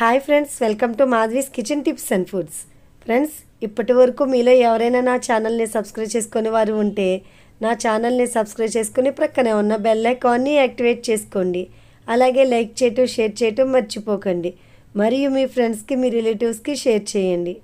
hi friends welcome to Madhavi's kitchen tips and foods friends ఇప్పటి వరకు మీలో ఎవరైనా నా ఛానల్ని సబ్స్క్రైబ్ చేసుకునే వారు ఉంటే నా ఛానల్ని సబ్స్క్రైబ్ చేసుకుని ప్రక్కనే ఉన్న బెల్ ఐకాన్ని యాక్టివేట్ చేసుకోండి అలాగే లైక్ చేయటం షేర్ చేయటం మర్చిపోకండి మరియు మీ ఫ్రెండ్స్కి మీ రిలేటివ్స్కి షేర్ చేయండి